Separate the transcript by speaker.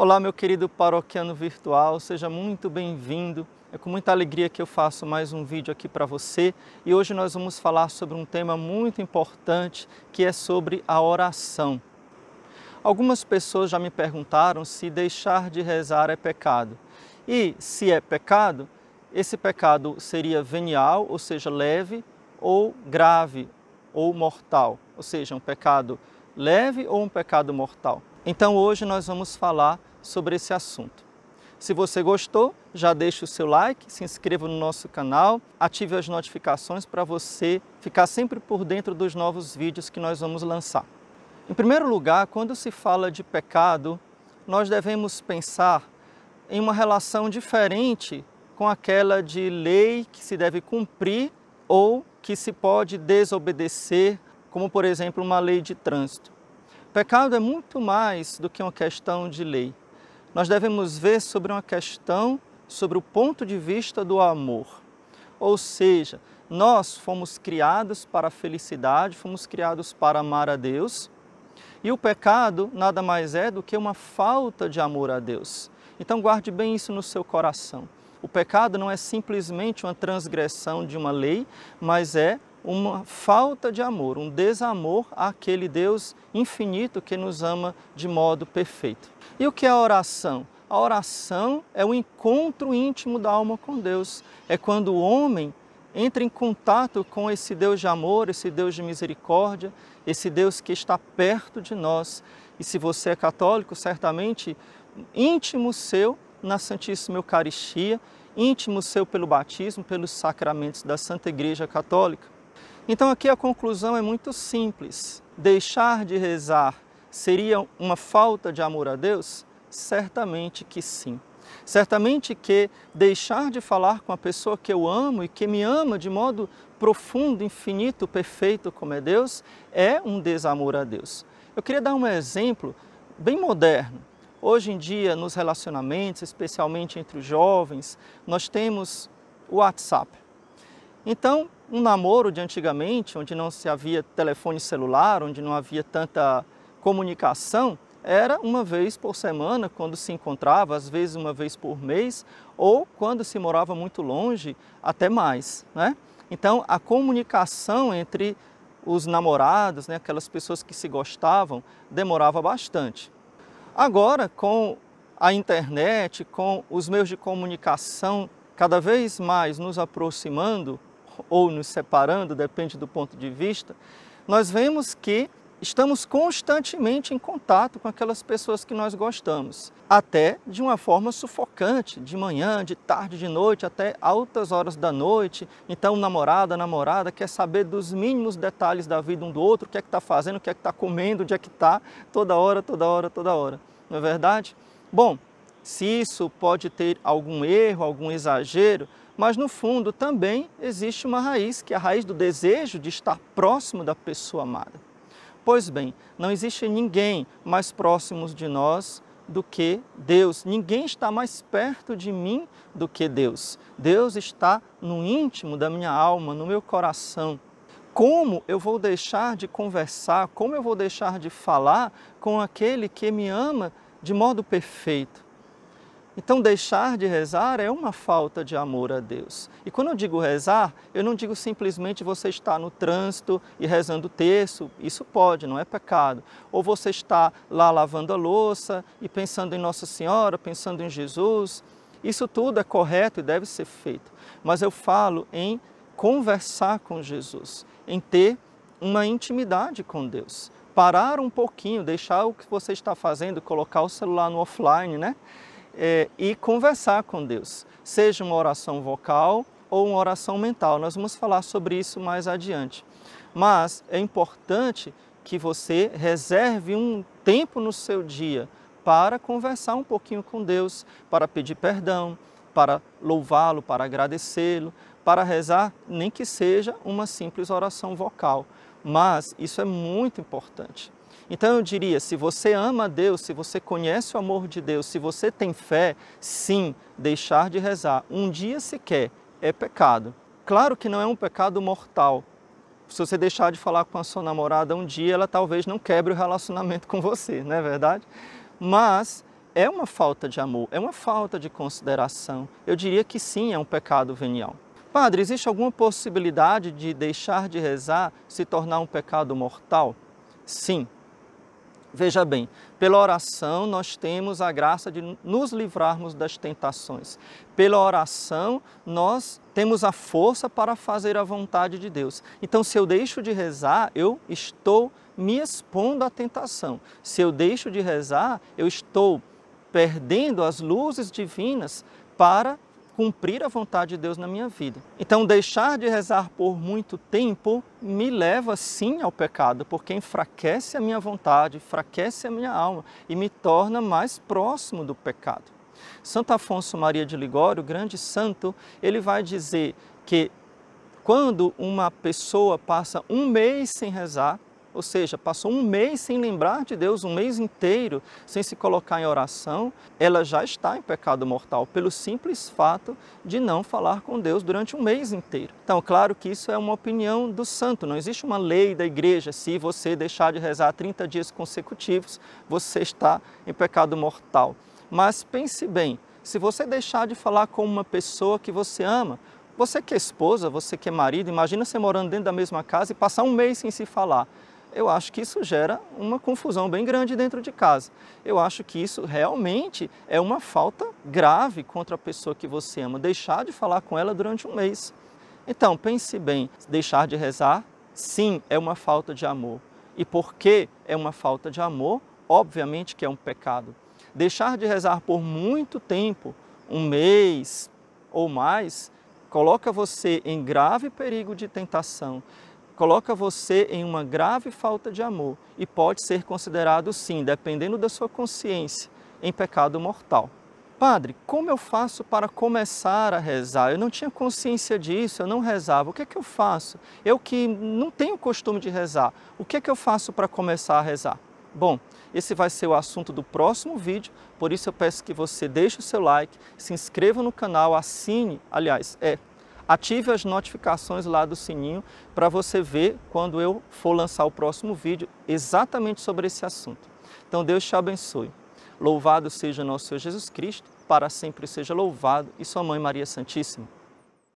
Speaker 1: Olá, meu querido paroquiano virtual, seja muito bem-vindo. É com muita alegria que eu faço mais um vídeo aqui para você e hoje nós vamos falar sobre um tema muito importante que é sobre a oração. Algumas pessoas já me perguntaram se deixar de rezar é pecado. E se é pecado, esse pecado seria venial, ou seja, leve, ou grave, ou mortal, ou seja, um pecado leve ou um pecado mortal. Então hoje nós vamos falar sobre esse assunto. Se você gostou, já deixe o seu like, se inscreva no nosso canal, ative as notificações para você ficar sempre por dentro dos novos vídeos que nós vamos lançar. Em primeiro lugar, quando se fala de pecado, nós devemos pensar em uma relação diferente com aquela de lei que se deve cumprir ou que se pode desobedecer como por exemplo uma lei de trânsito. Pecado é muito mais do que uma questão de lei. Nós devemos ver sobre uma questão sobre o ponto de vista do amor. Ou seja, nós fomos criados para a felicidade, fomos criados para amar a Deus, e o pecado nada mais é do que uma falta de amor a Deus. Então guarde bem isso no seu coração. O pecado não é simplesmente uma transgressão de uma lei, mas é uma falta de amor, um desamor àquele Deus infinito que nos ama de modo perfeito. E o que é a oração? A oração é o encontro íntimo da alma com Deus. É quando o homem entra em contato com esse Deus de amor, esse Deus de misericórdia, esse Deus que está perto de nós. E se você é católico, certamente íntimo seu na Santíssima Eucaristia, íntimo seu pelo batismo, pelos sacramentos da Santa Igreja Católica. Então aqui a conclusão é muito simples. Deixar de rezar seria uma falta de amor a Deus? Certamente que sim. Certamente que deixar de falar com a pessoa que eu amo e que me ama de modo profundo, infinito, perfeito como é Deus, é um desamor a Deus. Eu queria dar um exemplo bem moderno. Hoje em dia, nos relacionamentos, especialmente entre os jovens, nós temos o WhatsApp. Então, um namoro de antigamente, onde não se havia telefone celular, onde não havia tanta comunicação, era uma vez por semana, quando se encontrava, às vezes uma vez por mês, ou quando se morava muito longe, até mais. Né? Então, a comunicação entre os namorados, né, aquelas pessoas que se gostavam, demorava bastante. Agora, com a internet, com os meios de comunicação cada vez mais nos aproximando, ou nos separando, depende do ponto de vista, nós vemos que estamos constantemente em contato com aquelas pessoas que nós gostamos, até de uma forma sufocante, de manhã, de tarde, de noite, até altas horas da noite. Então, o namorado, a namorada quer saber dos mínimos detalhes da vida um do outro, o que é que está fazendo, o que é que está comendo, onde é que está, toda hora, toda hora, toda hora. Não é verdade? Bom, se isso pode ter algum erro, algum exagero, mas no fundo também existe uma raiz, que é a raiz do desejo de estar próximo da pessoa amada. Pois bem, não existe ninguém mais próximo de nós do que Deus. Ninguém está mais perto de mim do que Deus. Deus está no íntimo da minha alma, no meu coração. Como eu vou deixar de conversar, como eu vou deixar de falar com aquele que me ama de modo perfeito? Então, deixar de rezar é uma falta de amor a Deus. E quando eu digo rezar, eu não digo simplesmente você está no trânsito e rezando o texto, isso pode, não é pecado. Ou você está lá lavando a louça e pensando em Nossa Senhora, pensando em Jesus. Isso tudo é correto e deve ser feito. Mas eu falo em conversar com Jesus, em ter uma intimidade com Deus. Parar um pouquinho, deixar o que você está fazendo, colocar o celular no offline, né? é, e conversar com Deus, seja uma oração vocal ou uma oração mental. Nós vamos falar sobre isso mais adiante. Mas é importante que você reserve um tempo no seu dia para conversar um pouquinho com Deus, para pedir perdão, para louvá-lo, para agradecê-lo, para rezar, nem que seja uma simples oração vocal. Mas isso é muito importante. Então eu diria, se você ama Deus, se você conhece o amor de Deus, se você tem fé, sim, deixar de rezar um dia sequer é pecado. Claro que não é um pecado mortal. Se você deixar de falar com a sua namorada um dia, ela talvez não quebre o relacionamento com você, não é verdade? Mas é uma falta de amor, é uma falta de consideração. Eu diria que sim, é um pecado venial. Padre, existe alguma possibilidade de deixar de rezar se tornar um pecado mortal? Sim, Veja bem, pela oração nós temos a graça de nos livrarmos das tentações. Pela oração nós temos a força para fazer a vontade de Deus. Então, se eu deixo de rezar, eu estou me expondo à tentação. Se eu deixo de rezar, eu estou perdendo as luzes divinas para cumprir a vontade de Deus na minha vida. Então, deixar de rezar por muito tempo me leva sim ao pecado, porque enfraquece a minha vontade, enfraquece a minha alma e me torna mais próximo do pecado. Santo Afonso Maria de Ligório, grande santo, ele vai dizer que quando uma pessoa passa um mês sem rezar, ou seja, passou um mês sem lembrar de Deus, um mês inteiro sem se colocar em oração, ela já está em pecado mortal pelo simples fato de não falar com Deus durante um mês inteiro. Então, claro que isso é uma opinião do santo, não existe uma lei da igreja. Se você deixar de rezar 30 dias consecutivos, você está em pecado mortal. Mas pense bem, se você deixar de falar com uma pessoa que você ama, você que é esposa, você que é marido, imagina você morando dentro da mesma casa e passar um mês sem se falar eu acho que isso gera uma confusão bem grande dentro de casa. Eu acho que isso realmente é uma falta grave contra a pessoa que você ama, deixar de falar com ela durante um mês. Então, pense bem: deixar de rezar, sim, é uma falta de amor. E porque é uma falta de amor, obviamente que é um pecado. Deixar de rezar por muito tempo, um mês ou mais, coloca você em grave perigo de tentação coloca você em uma grave falta de amor e pode ser considerado, sim, dependendo da sua consciência, em pecado mortal. Padre, como eu faço para começar a rezar? Eu não tinha consciência disso, eu não rezava. O que é que eu faço? Eu que não tenho costume de rezar, o que é que eu faço para começar a rezar? Bom, esse vai ser o assunto do próximo vídeo, por isso eu peço que você deixe o seu like, se inscreva no canal, assine, aliás, é, Ative as notificações lá do sininho para você ver quando eu for lançar o próximo vídeo exatamente sobre esse assunto. Então Deus te abençoe. Louvado seja nosso Senhor Jesus Cristo, para sempre seja louvado, e sua mãe Maria Santíssima.